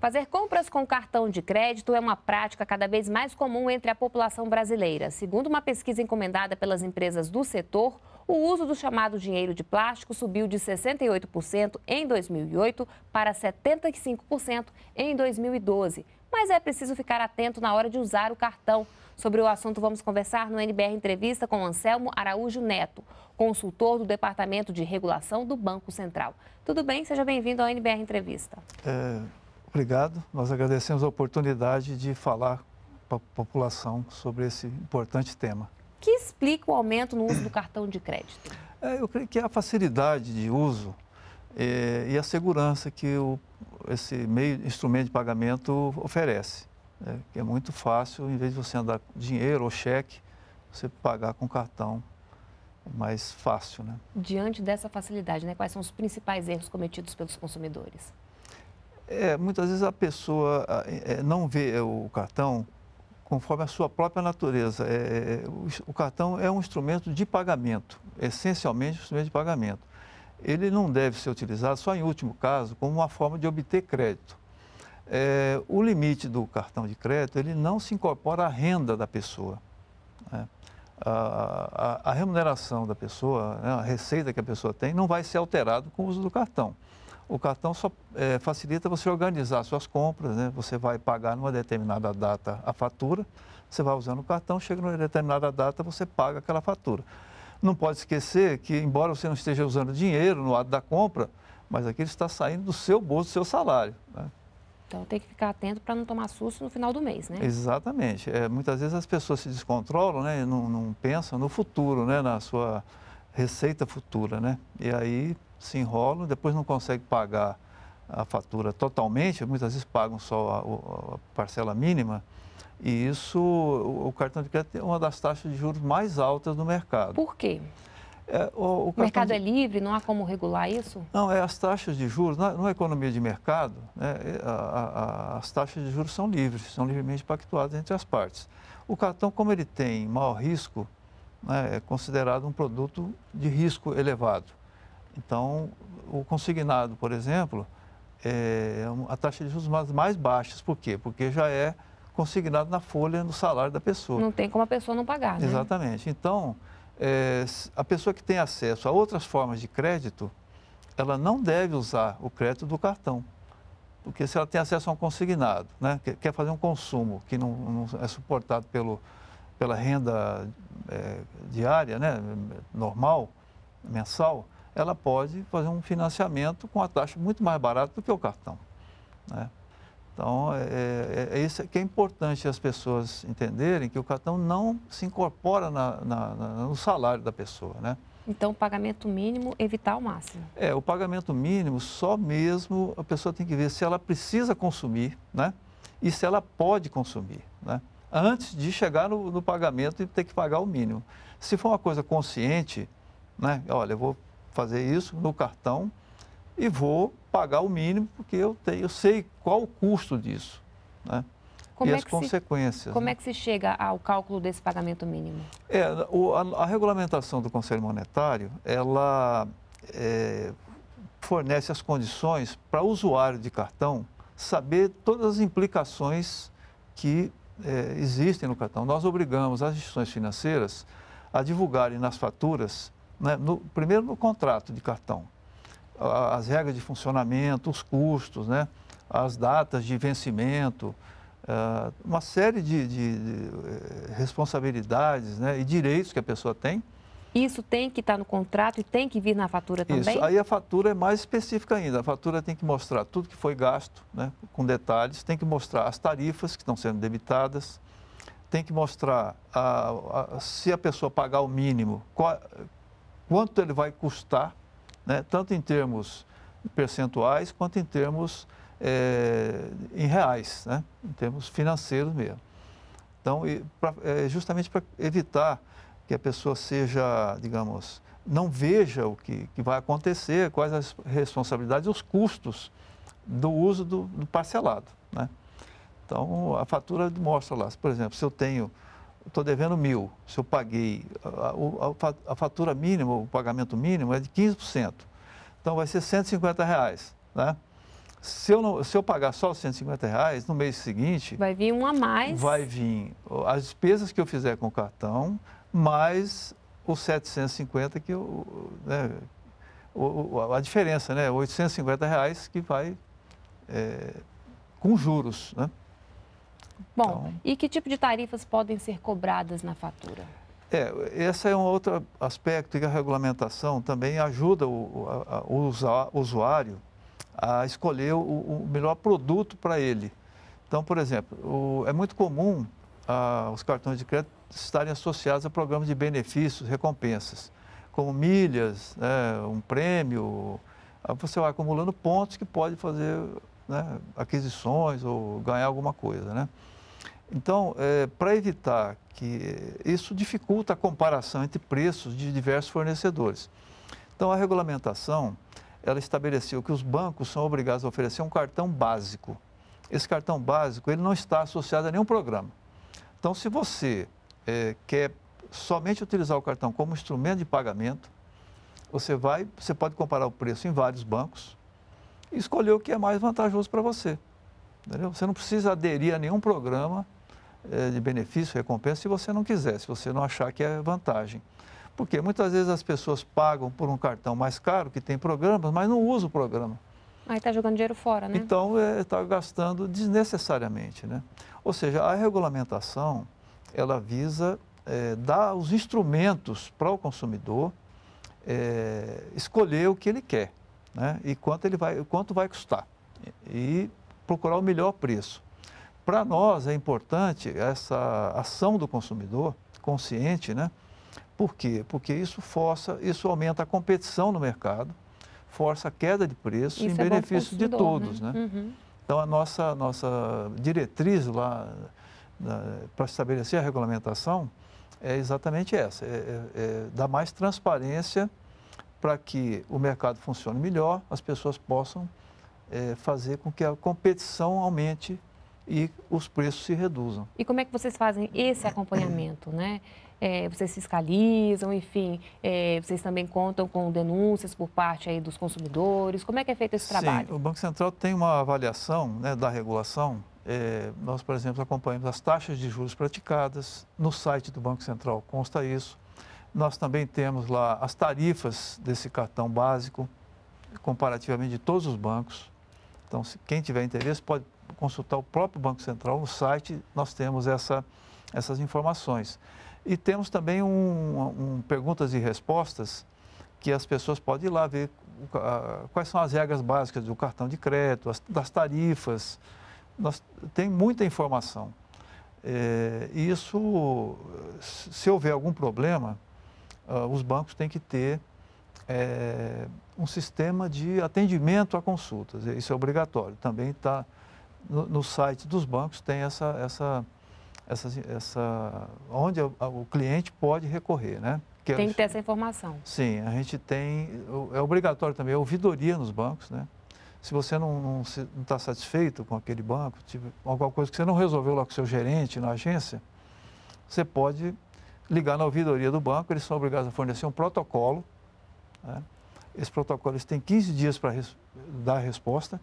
Fazer compras com cartão de crédito é uma prática cada vez mais comum entre a população brasileira. Segundo uma pesquisa encomendada pelas empresas do setor, o uso do chamado dinheiro de plástico subiu de 68% em 2008 para 75% em 2012. Mas é preciso ficar atento na hora de usar o cartão. Sobre o assunto, vamos conversar no NBR Entrevista com Anselmo Araújo Neto, consultor do Departamento de Regulação do Banco Central. Tudo bem? Seja bem-vindo ao NBR Entrevista. É... Obrigado. Nós agradecemos a oportunidade de falar para a população sobre esse importante tema. O que explica o aumento no uso do cartão de crédito? É, eu creio que é a facilidade de uso é, e a segurança que o, esse meio, instrumento de pagamento oferece. É, que é muito fácil, em vez de você andar com dinheiro ou cheque, você pagar com cartão é mais fácil, né? Diante dessa facilidade, né, quais são os principais erros cometidos pelos consumidores? É, muitas vezes a pessoa é, é, não vê é, o cartão conforme a sua própria natureza. É, é o, o, cartão é um instrumento de pagamento, essencialmente um instrumento de pagamento. Ele não deve ser utilizado só em último caso como uma forma de obter crédito. o limite do cartão de crédito ele não se incorpora à renda da pessoa. Né? A, a, a, remuneração da pessoa, né, a receita que a pessoa tem, não vai ser alterado com o uso do cartão. O cartão só é, facilita você organizar suas compras, né? Você vai pagar numa determinada data a fatura, você vai usando o cartão, chega numa determinada data, você paga aquela fatura. Não pode esquecer que, embora você não esteja usando dinheiro no ato da compra, mas aquilo está saindo do seu bolso, do seu salário. Né? Então tem que ficar atento para não tomar susto no final do mês, né? Exatamente. É, muitas vezes as pessoas se descontrolam, né? Não, não pensam no futuro, né? Na sua receita futura, né? E aí se enrolam, depois não consegue pagar a fatura totalmente, muitas vezes pagam só a, a parcela mínima. E isso, o, o cartão de crédito é uma das taxas de juros mais altas do mercado. Por quê? É, o, o, o mercado de... é livre, não há como regular isso? Não, é as taxas de juros, na, numa economia de mercado, né, é, a, a, as taxas de juros são livres, são livremente pactuadas entre as partes. O cartão, como ele tem maior risco, né, é considerado um produto de risco elevado. Então, o consignado, por exemplo, é, é a taxa de juros mais, mais baixas. Por quê? Porque já é consignado na folha, no salário da pessoa. Não tem como a pessoa não pagar, né? Exatamente. Então, é, a pessoa que tem acesso a outras formas de crédito, ela não deve usar o crédito do cartão. Porque se ela tem acesso a um consignado, né, quer fazer um consumo que não, não é suportado pelo, pela renda é, diária, né, normal, mensal, ela pode fazer um financiamento com a taxa muito mais barata do que o cartão. Né? Então, é, é, é, isso que é importante as pessoas entenderem, que o cartão não se incorpora na, na, na, no salário da pessoa, né? Então, o pagamento mínimo, evitar o máximo. É, o pagamento mínimo, só mesmo a pessoa tem que ver se ela precisa consumir, né? E se ela pode consumir, né? antes de chegar no, no pagamento e ter que pagar o mínimo. Se for uma coisa consciente, né? Olha, eu vou fazer isso no cartão e vou pagar o mínimo porque eu, tenho, eu sei qual o custo disso, né? e é as consequências. Se, como né? é que se chega ao cálculo desse pagamento mínimo? É, o, a, a, regulamentação do Conselho Monetário, ela é, fornece as condições para o usuário de cartão saber todas as implicações que é, existem no cartão. Nós obrigamos as instituições financeiras a divulgarem nas faturas, né, no, primeiro no contrato de cartão, as regras de funcionamento, os custos, né, as datas de vencimento, é, uma série de, de, de é, responsabilidades né, e direitos que a pessoa tem isso tem que estar tá no contrato e tem que vir na fatura também? Isso, aí a fatura é mais específica ainda. A fatura tem que mostrar tudo que foi gasto, né, com detalhes, tem que mostrar as tarifas que estão sendo debitadas, tem que mostrar a, a, se a pessoa pagar o mínimo, qual, quanto ele vai custar, né, tanto em termos percentuais quanto em termos é, em reais, né, em termos financeiros mesmo. Então, e, pra, é, justamente para evitar que a pessoa seja, digamos, não veja o que, que vai acontecer, quais as responsabilidades, os custos do uso do, do parcelado. Né? Então, a fatura mostra lá, por exemplo, se eu tenho, estou devendo mil, se eu paguei, a, a, a, fatura mínima, o pagamento mínimo é de 15%, então vai ser 150 reais, né? Se eu, não, se eu pagar só os 150 reais, no mês seguinte... Vai vir um a mais. Vai vir as despesas que eu fizer com o cartão, mais os 750 que o, né, o, a diferença, né, 850 reais que vai é, com juros, né? Bom, então, e que tipo de tarifas podem ser cobradas na fatura? É, esse é um outro aspecto que a regulamentação também ajuda o, a, o usuário a escolher o, o melhor produto para ele. Então, por exemplo, o, é muito comum ah, os cartões de crédito estarem associados a programas de benefícios, recompensas, como milhas, né, um prêmio. Você vai acumulando pontos que pode fazer né, aquisições ou ganhar alguma coisa. Né? Então, é, para evitar que eh, isso dificulta a comparação entre preços de diversos fornecedores. Então, a regulamentação ela estabeleceu que os bancos são obrigados a oferecer um cartão básico. Esse cartão básico ele não está associado a nenhum programa. Então, se você é, quer somente utilizar o cartão como instrumento de pagamento, você vai, você pode comparar o preço em vários bancos e escolher o que é mais vantajoso para você. Entendeu? Você não precisa aderir a nenhum programa é, de benefício, recompensa, se você não quiser, se você não achar que é vantagem. Porque muitas vezes as pessoas pagam por um cartão mais caro, que tem programas, mas não usam o programa. Aí está jogando dinheiro fora, né? Então, está é, tá gastando desnecessariamente, né? Ou seja, a regulamentação ela visa é, dar os instrumentos para o consumidor é, escolher o que ele quer né? e quanto, ele vai, quanto vai custar e procurar o melhor preço. Para nós é importante essa ação do consumidor consciente, né? Por quê? Porque isso força, isso aumenta a competição no mercado, força a queda de preço isso em é benefício de né? todos, né? né? Uhum. Então a nossa nossa diretriz lá para estabelecer a regulamentação é exatamente essa: é, é, é dar mais transparência para que o mercado funcione melhor, as pessoas possam é, fazer com que a competição aumente e os preços se reduzam. E como é que vocês fazem esse acompanhamento, né? é, vocês fiscalizam, enfim, é, vocês também contam com denúncias por parte aí dos consumidores. Como é que é feito esse trabalho? Sim, o Banco Central tem uma avaliação né, da regulação. É, nós, por exemplo, acompanhamos as taxas de juros praticadas. No site do Banco Central consta isso. Nós também temos lá as tarifas desse cartão básico, comparativamente de todos os bancos. Então, se quem tiver interesse pode consultar o próprio Banco Central no site, nós temos essa, essas informações. E temos também um, um perguntas e respostas que as pessoas podem ir lá ver quais são as regras básicas do cartão de crédito, as, das tarifas. Nós, tem muita informação. É, isso, se houver algum problema, uh, os bancos têm que ter é, um sistema de atendimento a consultas. Isso é obrigatório. Também está no, no site dos bancos, tem essa, essa essa, essa, onde o cliente pode recorrer, né? Que tem que ter essa informação. Sim, a gente tem, é obrigatório também a ouvidoria nos bancos, né? Se você não está satisfeito com aquele banco, tipo, alguma coisa que você não resolveu lá com o seu gerente na agência, você pode ligar na ouvidoria do banco, eles são obrigados a fornecer um protocolo. Né? Esse protocolo eles têm 15 dias para res, dar a resposta.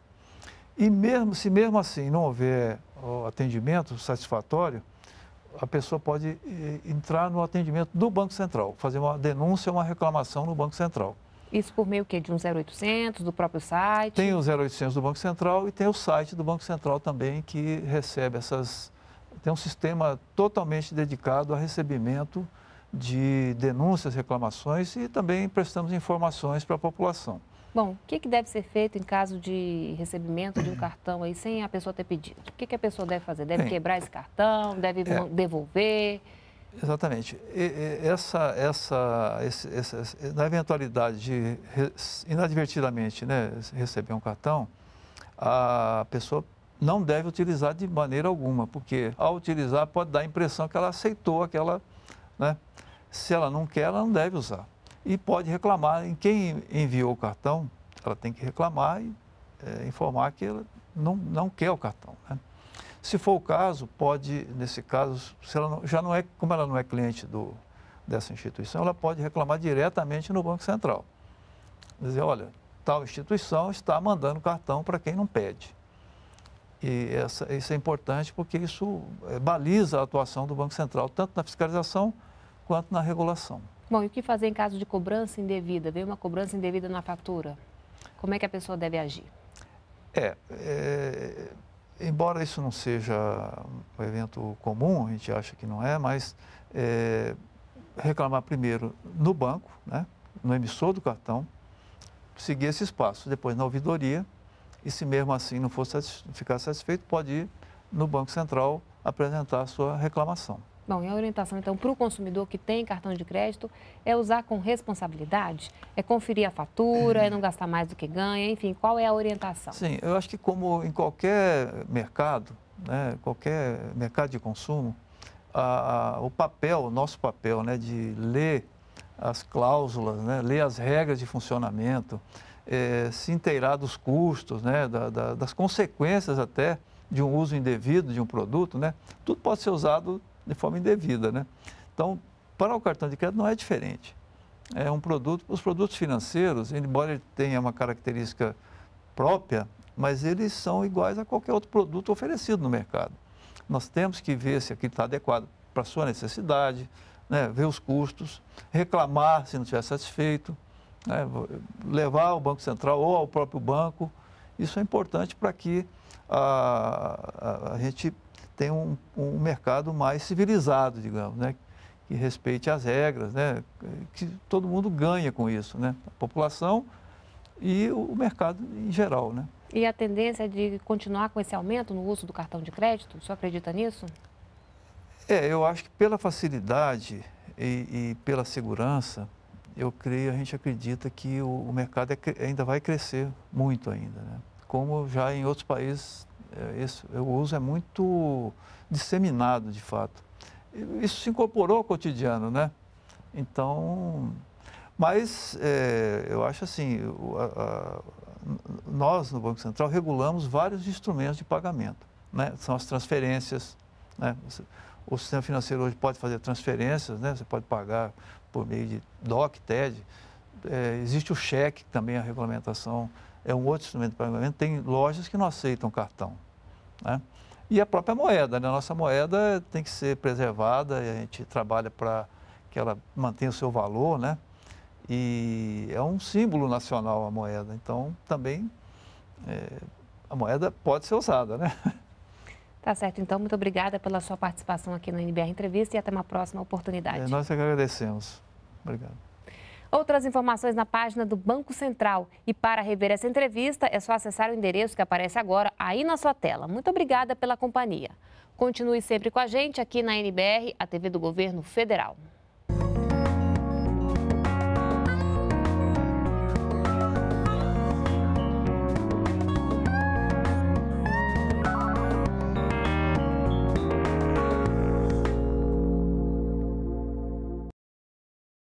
E mesmo se mesmo assim não houver atendimento satisfatório, a pessoa pode eh, entrar no atendimento do Banco Central, fazer uma denúncia ou uma reclamação no Banco Central. Isso por meio que de um 0800, do próprio site? Tem o 0800 do Banco Central e tem o site do Banco Central também que recebe essas... Tem um sistema totalmente dedicado a recebimento de denúncias, reclamações e também prestamos informações para a população. Bom, o que, que, deve ser feito em caso de recebimento de um cartão aí sem a pessoa ter pedido? O que, que a pessoa deve fazer? Deve Bem, quebrar esse cartão? Deve é, devolver? Exatamente. E, e, essa, essa, esse, essa, na eventualidade de inadvertidamente né, receber um cartão, a pessoa não deve utilizar de maneira alguma, porque ao utilizar pode dar a impressão que ela aceitou aquela, né, se ela não quer, ela não deve usar. E pode reclamar. Em quem enviou o cartão, ela tem que reclamar e é, informar que ela não, não quer o cartão. Né? Se for o caso, pode, nesse caso, se ela não, já não é, como ela não é cliente do, dessa instituição, ela pode reclamar diretamente no Banco Central. Dizer, olha, tal instituição está mandando cartão para quem não pede. E essa, isso é importante porque isso é, baliza a atuação do Banco Central, tanto na fiscalização quanto na regulação. Bom, e o que fazer em caso de cobrança indevida? Veio uma cobrança indevida na fatura. Como é que a pessoa deve agir? É, é, embora isso não seja um evento comum, a gente acha que não é, mas é, reclamar primeiro no banco, né, no emissor do cartão, seguir esse espaço, depois na ouvidoria, e se mesmo assim não for ficar satisfeito, pode ir no Banco Central apresentar a sua reclamação. Bom, e a orientação então para o consumidor que tem cartão de crédito é usar com responsabilidade, é conferir a fatura, é, é não gastar mais do que ganha, enfim, qual é a orientação? Sim, eu acho que como em qualquer mercado, né, qualquer mercado de consumo, a, a, o papel, o nosso papel né, de ler as cláusulas, né, ler as regras de funcionamento, é, se inteirar dos custos, né, da, da, das consequências até de um uso indevido de um produto, né, tudo pode ser usado de forma indevida. Né? Então, para o cartão de crédito não é diferente. É um produto, os produtos financeiros, embora ele tenha uma característica própria, mas eles são iguais a qualquer outro produto oferecido no mercado. Nós temos que ver se aquilo está adequado para a sua necessidade, né? ver os custos, reclamar se não estiver satisfeito, né? levar ao Banco Central ou ao próprio banco. Isso é importante para que a, a, a gente tem um, um mercado mais civilizado, digamos, né? que respeite as regras, né? que todo mundo ganha com isso, né? a população e o mercado em geral. Né? E a tendência é de continuar com esse aumento no uso do cartão de crédito? O senhor acredita nisso? É, eu acho que pela facilidade e, e pela segurança, eu creio, a gente acredita que o, o mercado é, ainda vai crescer muito ainda, né? como já em outros países é, esse, é, o uso é muito disseminado, de fato. Isso se incorporou ao cotidiano, né? Então, mas é, eu acho assim, a, a, nós no Banco Central regulamos vários instrumentos de pagamento, né? São as transferências, né? O sistema financeiro hoje pode fazer transferências, né? Você pode pagar por meio de DOC, TED. É, existe o cheque, também a regulamentação é um outro instrumento de pagamento. Tem lojas que não aceitam cartão. Né? E a própria moeda, né? a nossa moeda tem que ser preservada, a gente trabalha para que ela mantenha o seu valor, né? E é um símbolo nacional a moeda, então também é, a moeda pode ser usada, né? Tá certo, então, muito obrigada pela sua participação aqui no NBR Entrevista e até uma próxima oportunidade. É, nós é agradecemos. Obrigado. Outras informações na página do Banco Central. E para rever essa entrevista, é só acessar o endereço que aparece agora aí na sua tela. Muito obrigada pela companhia. Continue sempre com a gente aqui na NBR, a TV do Governo Federal.